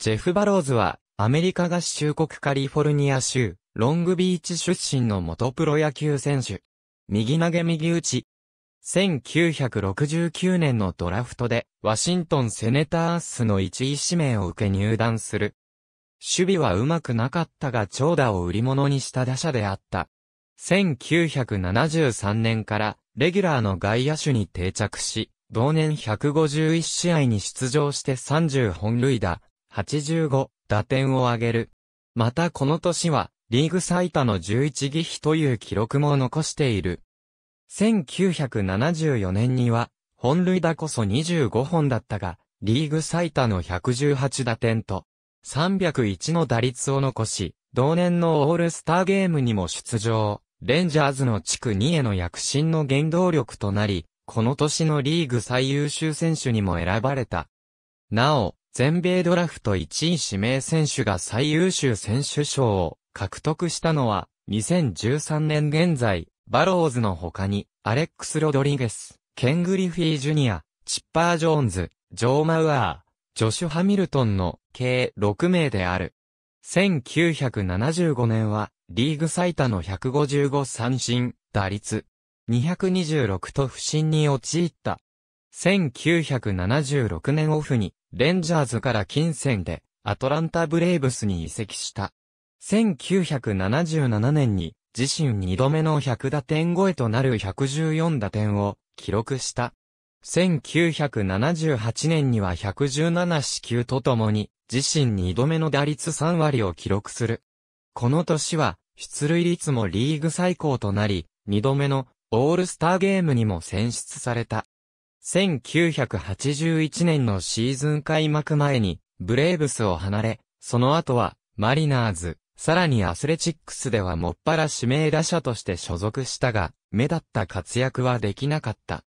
ジェフ・バローズは、アメリカ合衆国カリフォルニア州、ロングビーチ出身の元プロ野球選手。右投げ右打ち。1969年のドラフトで、ワシントンセネタースの1位指名を受け入団する。守備はうまくなかったが長打を売り物にした打者であった。1973年からレギュラーの外野手に定着し、同年151試合に出場して30本塁打、85打点を挙げる。またこの年は、リーグ最多の11儀比という記録も残している。1974年には、本塁打こそ25本だったが、リーグ最多の118打点と、301の打率を残し、同年のオールスターゲームにも出場、レンジャーズの地区2への躍進の原動力となり、この年のリーグ最優秀選手にも選ばれた。なお、全米ドラフト1位指名選手が最優秀選手賞を獲得したのは、2013年現在、バローズの他に、アレックス・ロドリゲス、ケン・グリフィー・ジュニア、チッパー・ジョーンズ、ジョー・マウアー、ジョシュ・ハミルトンの計6名である。1975年は、リーグ最多の155三振、打率、226と不振に陥った。1976年オフに、レンジャーズから金銭でアトランタブレイブスに移籍した。1977年に自身2度目の100打点超えとなる114打点を記録した。1978年には117支給とともに自身2度目の打率3割を記録する。この年は出塁率もリーグ最高となり、2度目のオールスターゲームにも選出された。1981年のシーズン開幕前に、ブレーブスを離れ、その後は、マリナーズ、さらにアスレチックスではもっぱら指名打者として所属したが、目立った活躍はできなかった。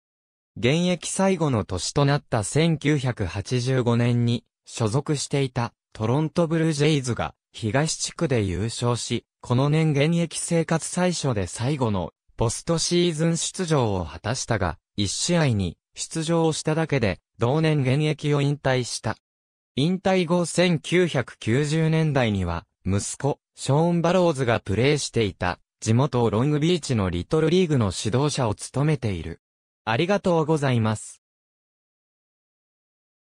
現役最後の年となった1985年に、所属していたトロントブルージェイズが東地区で優勝し、この年現役生活最初で最後のポストシーズン出場を果たしたが、1試合に出場をしただけで、同年現役を引退した。引退後1990年代には、息子、ショーン・バローズがプレーしていた、地元ロングビーチのリトルリーグの指導者を務めている。ありがとうございます。